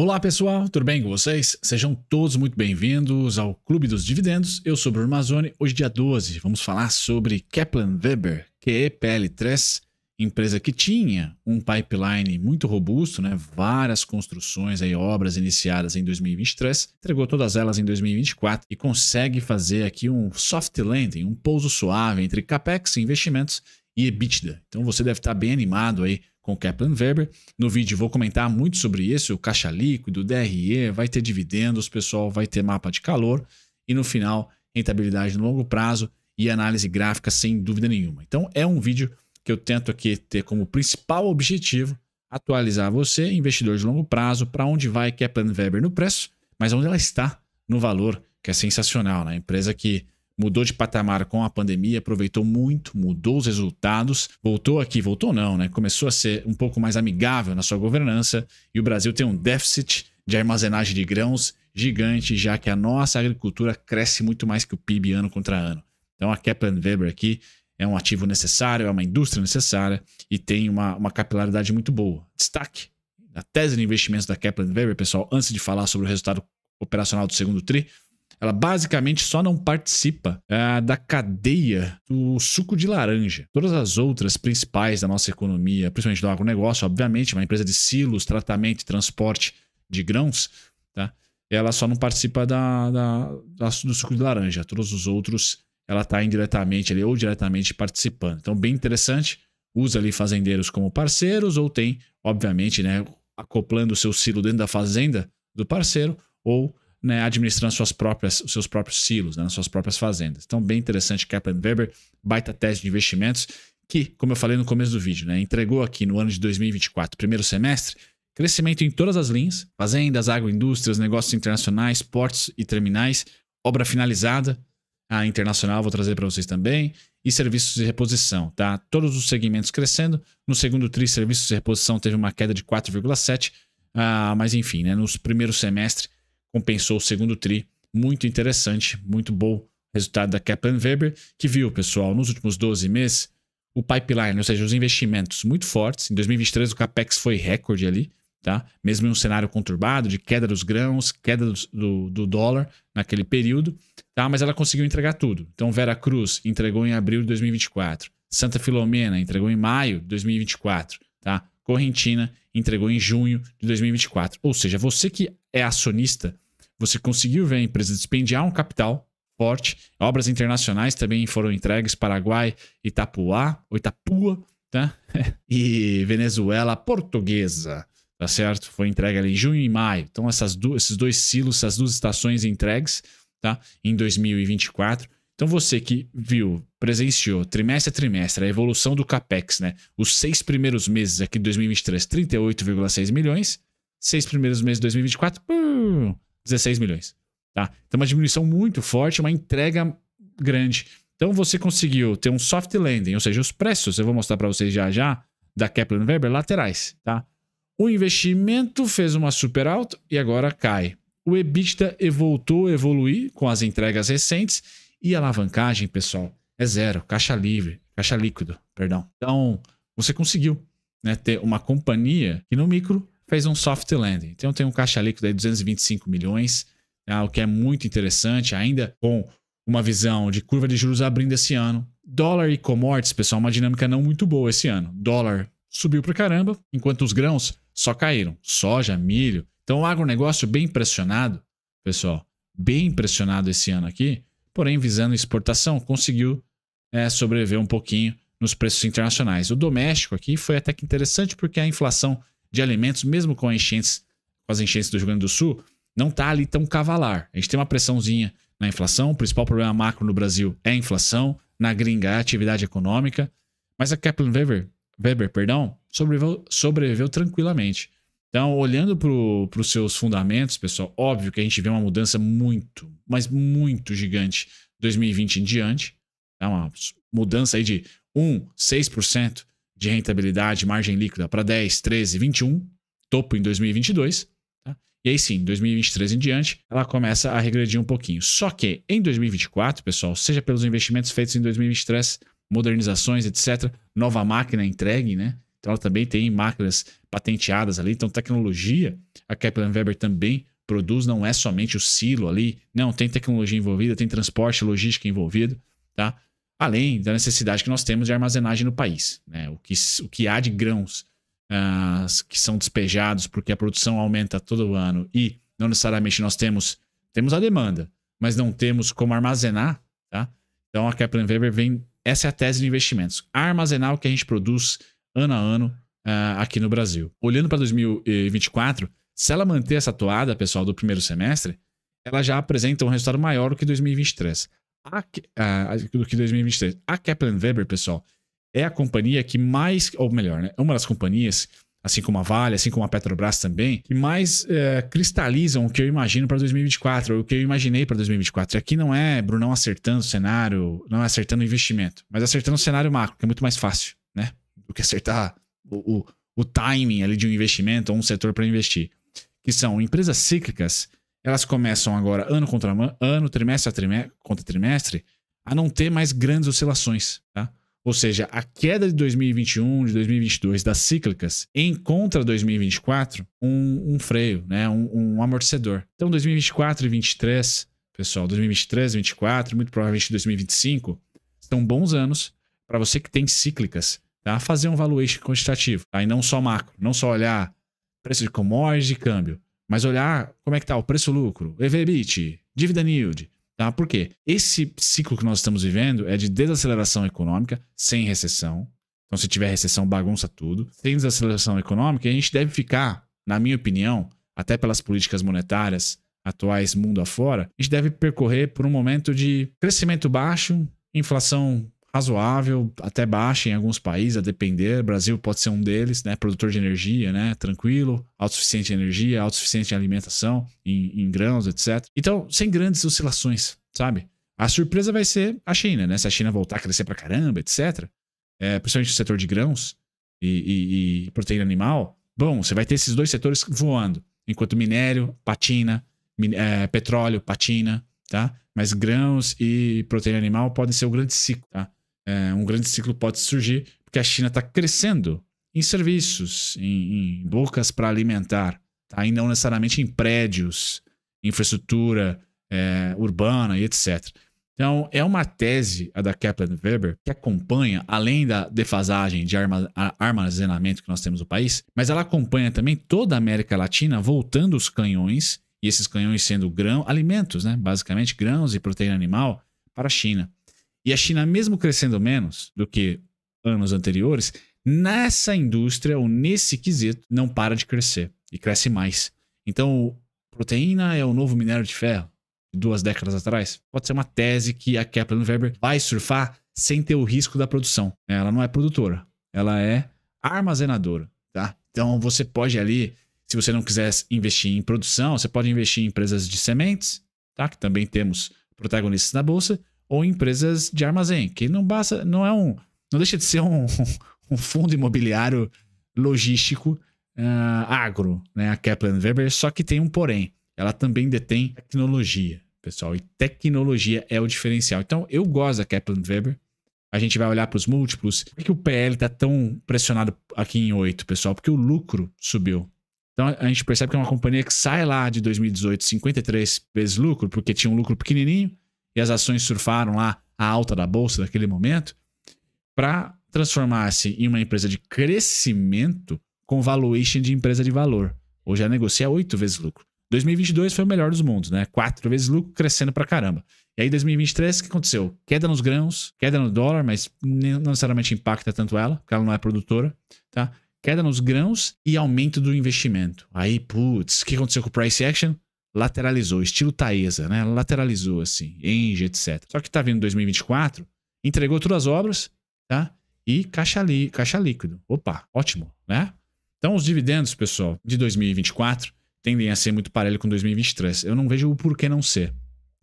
Olá pessoal, tudo bem com vocês? Sejam todos muito bem-vindos ao Clube dos Dividendos. Eu sou Bruno Mazzoni. Hoje, dia 12, vamos falar sobre Kaplan Weber, QEPL3, empresa que tinha um pipeline muito robusto, né? várias construções, aí, obras iniciadas em 2023, entregou todas elas em 2024 e consegue fazer aqui um soft landing, um pouso suave entre capex, investimentos e EBITDA. Então você deve estar bem animado aí com Kaplan Weber. No vídeo vou comentar muito sobre isso, o caixa líquido, DRE, vai ter dividendos, pessoal, vai ter mapa de calor e no final rentabilidade no longo prazo e análise gráfica sem dúvida nenhuma. Então é um vídeo que eu tento aqui ter como principal objetivo atualizar você, investidor de longo prazo, para onde vai Kaplan Weber no preço, mas onde ela está no valor, que é sensacional, né? Empresa que mudou de patamar com a pandemia, aproveitou muito, mudou os resultados, voltou aqui, voltou não, né? Começou a ser um pouco mais amigável na sua governança e o Brasil tem um déficit de armazenagem de grãos gigante, já que a nossa agricultura cresce muito mais que o PIB ano contra ano. Então a Kepler Weber aqui é um ativo necessário, é uma indústria necessária e tem uma, uma capilaridade muito boa. Destaque a tese de investimentos da Kepler Weber, pessoal, antes de falar sobre o resultado operacional do segundo TRI, ela basicamente só não participa ah, da cadeia do suco de laranja. Todas as outras principais da nossa economia, principalmente do agronegócio, obviamente, uma empresa de silos, tratamento e transporte de grãos, tá? ela só não participa da, da, da do suco de laranja. Todos os outros, ela está indiretamente ali, ou diretamente participando. Então, bem interessante. Usa ali fazendeiros como parceiros, ou tem, obviamente, né, acoplando o seu silo dentro da fazenda do parceiro, ou né, administrando suas próprias, seus próprios silos, né, nas suas próprias fazendas. Então, bem interessante, Kaplan Weber, baita tese de investimentos, que, como eu falei no começo do vídeo, né, entregou aqui no ano de 2024, primeiro semestre, crescimento em todas as linhas: fazendas, agroindústrias, negócios internacionais, portos e terminais, obra finalizada, a internacional vou trazer para vocês também, e serviços de reposição, tá? Todos os segmentos crescendo. No segundo tri, serviços de reposição teve uma queda de 4,7, ah, mas enfim, né, nos primeiros semestres compensou o segundo TRI. Muito interessante, muito bom resultado da Kaplan Weber, que viu, pessoal, nos últimos 12 meses, o pipeline, ou seja, os investimentos muito fortes. Em 2023, o CapEx foi recorde ali, tá? Mesmo em um cenário conturbado de queda dos grãos, queda do, do, do dólar naquele período, tá? Mas ela conseguiu entregar tudo. Então, Vera Cruz entregou em abril de 2024. Santa Filomena entregou em maio de 2024, tá? Correntina entregou em junho de 2024. Ou seja, você que é acionista, você conseguiu ver a empresa despendiar um capital forte. Obras internacionais também foram entregues: Paraguai, Itapuá, ou Itapua, tá? e Venezuela Portuguesa, tá certo? Foi entregue ali em junho e maio. Então, essas do, esses dois silos, essas duas estações entregues, tá? Em 2024. Então você que viu, presenciou trimestre a trimestre a evolução do CAPEX, né? Os seis primeiros meses aqui de 2023, 38,6 milhões. Seis primeiros meses de 2024, 16 milhões. Tá? Então uma diminuição muito forte, uma entrega grande. Então você conseguiu ter um soft landing, ou seja, os preços, eu vou mostrar para vocês já já, da Kepler Weber, laterais, tá? O investimento fez uma super alta e agora cai. O EBITDA voltou a evoluir com as entregas recentes e a alavancagem, pessoal, é zero, caixa livre, caixa líquido, perdão. Então, você conseguiu né, ter uma companhia que no micro fez um soft landing. Então, tem um caixa líquido aí de 225 milhões, né, o que é muito interessante, ainda com uma visão de curva de juros abrindo esse ano. Dólar e commodities, pessoal, uma dinâmica não muito boa esse ano. Dólar subiu pra caramba, enquanto os grãos só caíram. Soja, milho. Então, o agronegócio bem pressionado, pessoal, bem pressionado esse ano aqui, porém visando exportação, conseguiu é, sobreviver um pouquinho nos preços internacionais. O doméstico aqui foi até que interessante porque a inflação de alimentos, mesmo com, enchentes, com as enchentes do Rio Grande do Sul, não está ali tão cavalar. A gente tem uma pressãozinha na inflação, o principal problema macro no Brasil é a inflação, na gringa é a atividade econômica, mas a Kaplan Weber, Weber perdão, sobreviveu, sobreviveu tranquilamente. Então, olhando para os seus fundamentos, pessoal, óbvio que a gente vê uma mudança muito, mas muito gigante 2020 em diante. É uma mudança aí de 1, 6% de rentabilidade, margem líquida para 10, 13, 21, topo em 2022. Tá? E aí sim, 2023 em diante, ela começa a regredir um pouquinho. Só que em 2024, pessoal, seja pelos investimentos feitos em 2023, modernizações, etc., nova máquina entregue, né? Então ela também tem máquinas patenteadas ali, então tecnologia a Kepler Weber também produz, não é somente o silo ali, não, tem tecnologia envolvida, tem transporte, logística envolvido, tá? Além da necessidade que nós temos de armazenagem no país, né? O que, o que há de grãos uh, que são despejados porque a produção aumenta todo ano e não necessariamente nós temos, temos a demanda, mas não temos como armazenar, tá? Então a Kepler Weber vem, essa é a tese de investimentos, armazenar o que a gente produz ano a ano uh, aqui no Brasil. Olhando para 2024, se ela manter essa toada, pessoal, do primeiro semestre, ela já apresenta um resultado maior do que 2023. A, uh, do que 2023. A Kaplan Weber, pessoal, é a companhia que mais, ou melhor, né, é uma das companhias, assim como a Vale, assim como a Petrobras também, que mais uh, cristalizam o que eu imagino para 2024, o que eu imaginei para 2024. E aqui não é Brunão acertando o cenário, não é acertando o investimento, mas acertando o cenário macro, que é muito mais fácil, né? do que acertar o, o, o timing ali de um investimento ou um setor para investir. Que são empresas cíclicas, elas começam agora ano contra ano, trimestre, a trimestre contra trimestre, a não ter mais grandes oscilações, tá? Ou seja, a queda de 2021, de 2022 das cíclicas encontra 2024 um, um freio, né? Um, um, amortecedor. Então, 2024 e 2023, pessoal, 2023, 2024, muito provavelmente 2025, são bons anos para você que tem cíclicas tá? fazer um valuation quantitativo, tá? e não só macro, não só olhar preço de commodities e câmbio, mas olhar como é que tá o preço-lucro, evbit dívida dividend yield, tá? Por quê? Esse ciclo que nós estamos vivendo é de desaceleração econômica sem recessão. Então, se tiver recessão, bagunça tudo. Sem desaceleração econômica, a gente deve ficar, na minha opinião, até pelas políticas monetárias atuais mundo afora, a gente deve percorrer por um momento de crescimento baixo, inflação razoável, até baixa em alguns países, a depender. O Brasil pode ser um deles, né? Produtor de energia, né? Tranquilo, autossuficiente em energia, autossuficiente em alimentação, em, em grãos, etc. Então, sem grandes oscilações, sabe? A surpresa vai ser a China, né? Se a China voltar a crescer pra caramba, etc. É, principalmente no setor de grãos e, e, e proteína animal. Bom, você vai ter esses dois setores voando. Enquanto minério, patina, min é, petróleo, patina, tá? Mas grãos e proteína animal podem ser o grande ciclo, tá? é, um grande ciclo pode surgir, porque a China está crescendo em serviços, em, em bocas para alimentar, tá? e não necessariamente em prédios, infraestrutura é, urbana e etc. Então, é uma tese, a da Kaplan Weber, que acompanha, além da defasagem de armazenamento que nós temos no país, mas ela acompanha também toda a América Latina voltando os canhões, e esses canhões sendo grão, alimentos, né? basicamente grãos e proteína animal, para a China. E a China, mesmo crescendo menos do que anos anteriores, nessa indústria ou nesse quesito não para de crescer e cresce mais. Então, proteína é o novo minério de ferro de duas décadas atrás? Pode ser uma tese que a Kaplan Weber vai surfar sem ter o risco da produção. Né? Ela não é produtora, ela é armazenadora, tá? Então você pode ali, se você não quiser investir em produção, você pode investir em empresas de sementes, tá? Que também temos protagonistas na bolsa, ou empresas de armazém, que não basta, não é um, não deixa de ser um, um fundo imobiliário logístico uh, agro, né? A Kaplan Weber, só que tem um porém, ela também detém tecnologia, pessoal, e tecnologia é o diferencial. Então, eu gosto da Kaplan Weber. A gente vai olhar para os múltiplos. Por que o PL está tão pressionado aqui em 8, pessoal? Porque o lucro subiu. Então a gente percebe que é uma companhia que sai lá de 2018 53 vezes lucro, porque tinha um lucro pequenininho, e as ações surfaram lá a alta da bolsa naquele momento, para transformar-se em uma empresa de crescimento com valuation de empresa de valor. Hoje ela negocia é oito vezes lucro. 2022 foi o melhor dos mundos, né? Quatro vezes lucro, crescendo pra caramba. E aí 2023, o que aconteceu? Queda nos grãos, queda no dólar, mas não necessariamente impacta tanto ela, porque ela não é produtora, tá? Queda nos grãos e aumento do investimento. Aí, putz, o que aconteceu com o price action? lateralizou, estilo Taesa, né? Lateralizou, assim, Engie, etc. Só que tá vindo 2024, entregou todas as obras, tá? E caixa, li, caixa líquido. Opa, ótimo, né? Então, os dividendos, pessoal, de 2024 tendem a ser muito parelho com 2023. Eu não vejo o porquê não ser,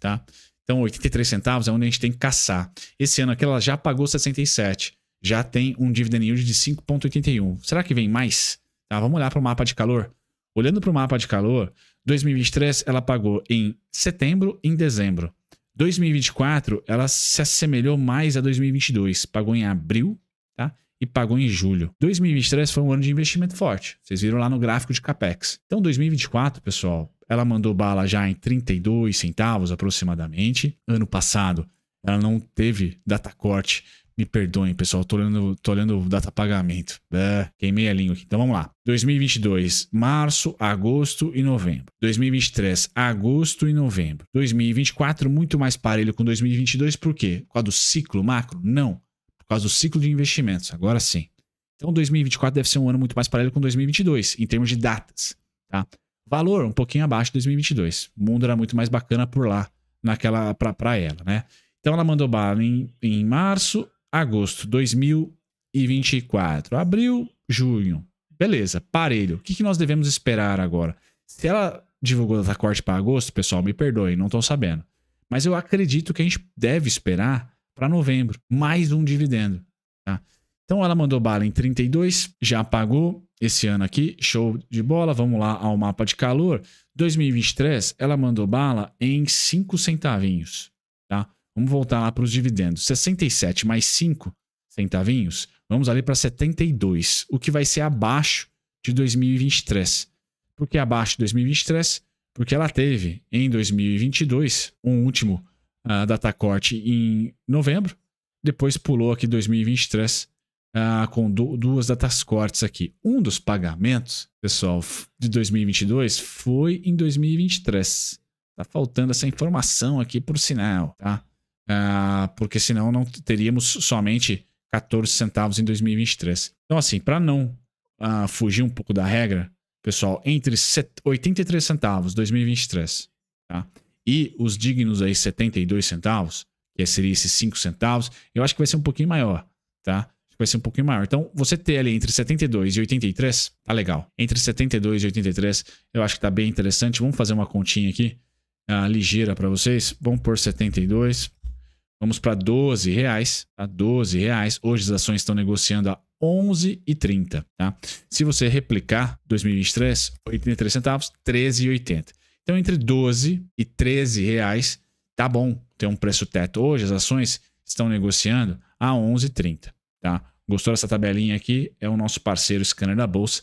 tá? Então, 83 centavos é onde a gente tem que caçar. Esse ano aqui ela já pagou 67. Já tem um dividend yield de 5,81. Será que vem mais? Tá, vamos olhar para o mapa de calor. Olhando para o mapa de calor, 2023 ela pagou em setembro e em dezembro. 2024 ela se assemelhou mais a 2022, pagou em abril, tá? E pagou em julho. 2023 foi um ano de investimento forte. Vocês viram lá no gráfico de capex. Então 2024, pessoal, ela mandou bala já em 32 centavos aproximadamente. Ano passado ela não teve data corte me perdoem, pessoal. Tô olhando, tô olhando o data pagamento. É, queimei a língua aqui. Então vamos lá. 2022, março, agosto e novembro. 2023, agosto e novembro. 2024, muito mais parelho com 2022. Por quê? Por causa do ciclo macro? Não. Por causa do ciclo de investimentos. Agora sim. Então 2024 deve ser um ano muito mais parelho com 2022, em termos de datas. Tá? Valor, um pouquinho abaixo de 2022. O mundo era muito mais bacana por lá, naquela pra ela, né? Então ela mandou bala em, em março, agosto 2024. Abril, junho. Beleza, parelho. O que, que nós devemos esperar agora? Se ela divulgou data corte para agosto, pessoal, me perdoem, não estão sabendo. Mas eu acredito que a gente deve esperar para novembro mais um dividendo. Tá? Então ela mandou bala em 32, já pagou esse ano aqui, show de bola. Vamos lá ao mapa de calor. 2023, ela mandou bala em 5 centavinhos. Tá? Vamos voltar lá para os dividendos. 67 mais 5 centavinhos, vamos ali para 72, o que vai ser abaixo de 2023. Por que abaixo de 2023? Porque ela teve em 2022 um último uh, ah, data corte em novembro, depois pulou aqui 2023 uh, ah, com du duas datas cortes aqui. Um dos pagamentos, pessoal, de 2022 foi em 2023. Tá faltando essa informação aqui por sinal, tá? Ah, porque senão não teríamos somente 14 centavos em 2023. Então, assim, para não uh, fugir um pouco da regra, pessoal, entre 83 centavos 2023 tá? e os dignos aí 72 centavos, que seria esses 5 centavos, eu acho que vai ser um pouquinho maior, tá? Vai ser um pouquinho maior. Então, você ter ali entre 72 e 83, tá legal. Entre 72 e 83, eu acho que tá bem interessante. Vamos fazer uma continha aqui uh, ligeira para vocês. Vamos por 72 Vamos para 12 reais, tá? 12 reais. Hoje as ações estão negociando a 11,30, tá? Se você replicar 2023, 83 centavos, 13,80. Então entre 12 e 13 reais, tá bom, tem um preço teto. Hoje as ações estão negociando a 11,30, tá? Gostou dessa tabelinha aqui? É o nosso parceiro Scanner da Bolsa.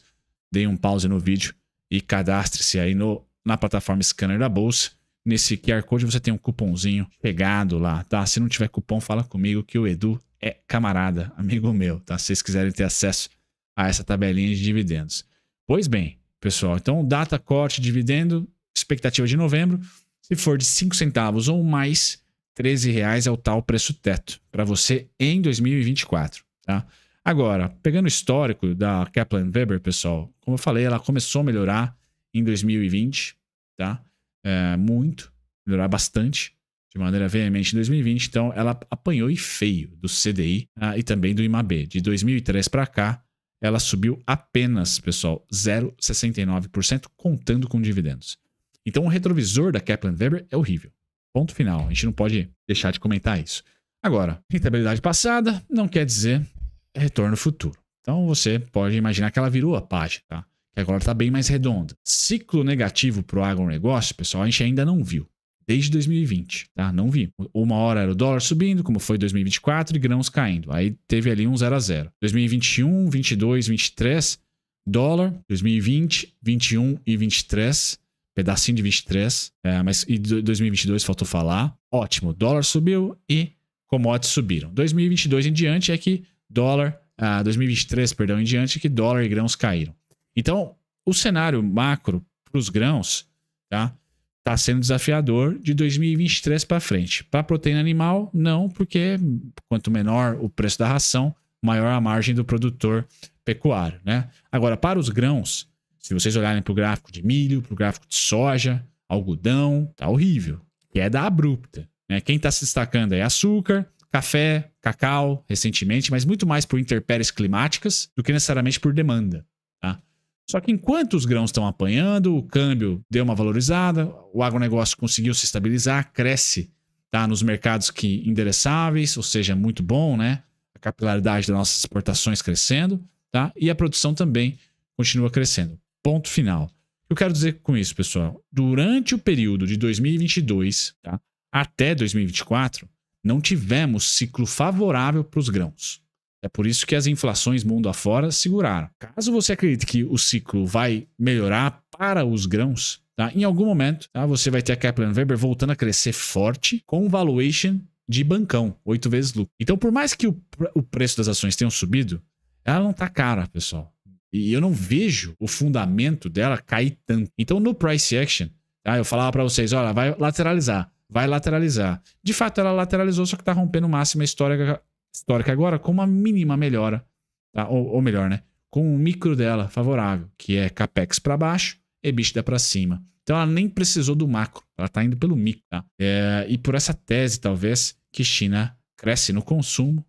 Dê um pause no vídeo e cadastre-se aí no, na plataforma Scanner da Bolsa Nesse QR Code você tem um cupomzinho pegado lá, tá? Se não tiver cupom, fala comigo que o Edu é camarada, amigo meu, tá? Se vocês quiserem ter acesso a essa tabelinha de dividendos. Pois bem, pessoal, então data corte dividendo, expectativa de novembro. Se for de 5 centavos ou mais, 13 reais é o tal preço teto para você em 2024, tá? Agora, pegando o histórico da Kaplan Weber, pessoal, como eu falei, ela começou a melhorar em 2020, tá? é, muito, melhorar bastante de maneira veemente em 2020, então ela apanhou e feio do CDI ah, e também do IMAB. De 2003 para cá, ela subiu apenas, pessoal, 0,69%, contando com dividendos. Então o retrovisor da Kaplan Weber é horrível. Ponto final. A gente não pode deixar de comentar isso. Agora, rentabilidade passada não quer dizer retorno futuro. Então você pode imaginar que ela virou a página, tá? agora está bem mais redonda. Ciclo negativo para o agronegócio, pessoal, a gente ainda não viu. Desde 2020, tá? Não vi. Uma hora era o dólar subindo, como foi 2024, e grãos caindo. Aí teve ali um 0 a 0. 2021, 22, 23, dólar. 2020, 21 e 23 pedacinho de 23, é, mas e 2022 faltou falar. Ótimo, dólar subiu e commodities subiram. 2022 em diante é que dólar, ah, 2023, perdão, em diante é que dólar e grãos caíram. Então, o cenário macro para os grãos está tá sendo desafiador de 2023 para frente. Para proteína animal, não, porque quanto menor o preço da ração, maior a margem do produtor pecuário. Né? Agora, para os grãos, se vocês olharem para o gráfico de milho, para o gráfico de soja, algodão, tá horrível. Queda é abrupta. Né? Quem está se destacando é açúcar, café, cacau, recentemente, mas muito mais por intempéries climáticas do que necessariamente por demanda. Só que enquanto os grãos estão apanhando, o câmbio deu uma valorizada, o agronegócio conseguiu se estabilizar, cresce tá, nos mercados que endereçáveis, ou seja, é muito bom, né? A capilaridade das nossas exportações crescendo, tá? E a produção também continua crescendo. Ponto final. O que eu quero dizer com isso, pessoal? Durante o período de 2022 tá, até 2024, não tivemos ciclo favorável para os grãos. É por isso que as inflações mundo afora seguraram. Caso você acredite que o ciclo vai melhorar para os grãos, tá? em algum momento tá? você vai ter a Kaplan Weber voltando a crescer forte com um valuation de bancão, oito vezes lucro. Então, por mais que o, o preço das ações tenha subido, ela não está cara, pessoal. E eu não vejo o fundamento dela cair tanto. Então, no price action, tá? eu falava para vocês, olha, vai lateralizar vai lateralizar. De fato, ela lateralizou, só que está rompendo o máximo máxima história histórica agora com uma mínima melhora, tá? ou, ou, melhor, né? com um micro dela favorável, que é capex para baixo, e EBITDA para cima. Então ela nem precisou do macro, ela está indo pelo micro. Tá? É, e por essa tese, talvez, que China cresce no consumo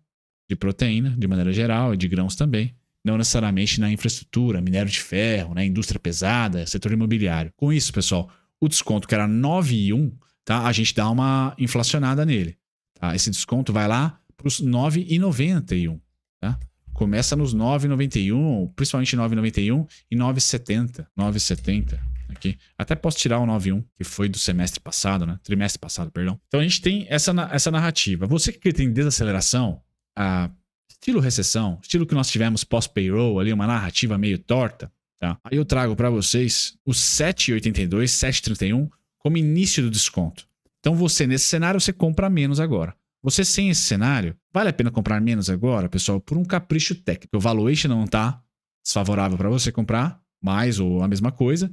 de proteína, de maneira geral, e de grãos também, não necessariamente na infraestrutura, minério de ferro, né, indústria pesada, setor imobiliário. Com isso, pessoal, o desconto que era 9,1, tá? A gente dá uma inflacionada nele. Tá? Esse desconto vai lá para os 9,91. Tá? Começa nos 9,91, principalmente 9,91 e 9,70. 9,70. Aqui. Até posso tirar o 9.1, que foi do semestre passado, né? Trimestre passado, perdão. Então a gente tem essa, essa narrativa. Você que tem desaceleração, a estilo recessão, estilo que nós tivemos pós-payroll ali, uma narrativa meio torta, tá? Aí eu trago para vocês o 7,82, 7,31 como início do desconto. Então você nesse cenário você compra menos agora. Você sem esse cenário, vale a pena comprar menos agora, pessoal, por um capricho técnico. O valuation não está desfavorável para você comprar mais ou a mesma coisa.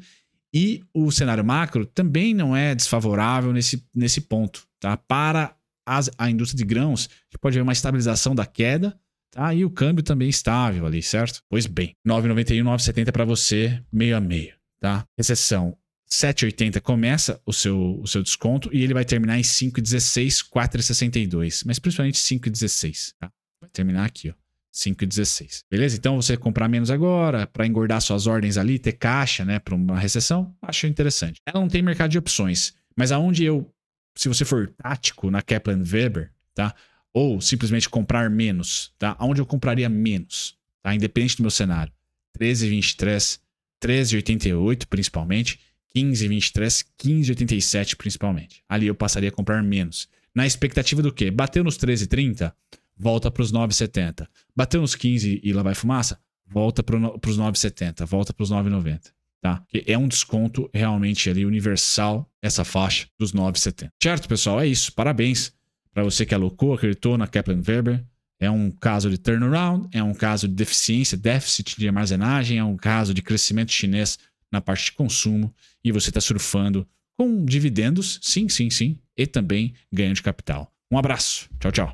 E o cenário macro também não é desfavorável nesse, nesse ponto, tá? Para as, a indústria de grãos, que pode haver uma estabilização da queda, tá? E o câmbio também estável ali, certo? Pois bem, 9,91, 9,70 para você, meio a meio, tá? Recessão 7,80 começa o seu, o seu desconto e ele vai terminar em 5,16, 4,62. Mas principalmente 5,16, tá? Vai terminar aqui, ó. 5,16. Beleza? Então você comprar menos agora, para engordar suas ordens ali, ter caixa, né, para uma recessão, acho interessante. Ela não tem mercado de opções, mas aonde eu, se você for tático na Kaplan Weber, tá? Ou simplesmente comprar menos, tá? Aonde eu compraria menos, tá? Independente do meu cenário. 13,23, 13,88 principalmente 15,23, 15,87 principalmente. Ali eu passaria a comprar menos. Na expectativa do quê? Bateu nos 13,30, volta para os 9,70. Bateu nos 15 e lá vai fumaça, volta para os 9,70, volta para os 9,90. Tá? É um desconto realmente ali universal essa faixa dos 9,70. Certo, pessoal? É isso. Parabéns para você que alocou, acreditou na Kaplan Weber. É um caso de turnaround, é um caso de deficiência, déficit de armazenagem, é um caso de crescimento chinês na parte de consumo e você está surfando com dividendos, sim, sim, sim, e também ganho de capital. Um abraço, tchau, tchau.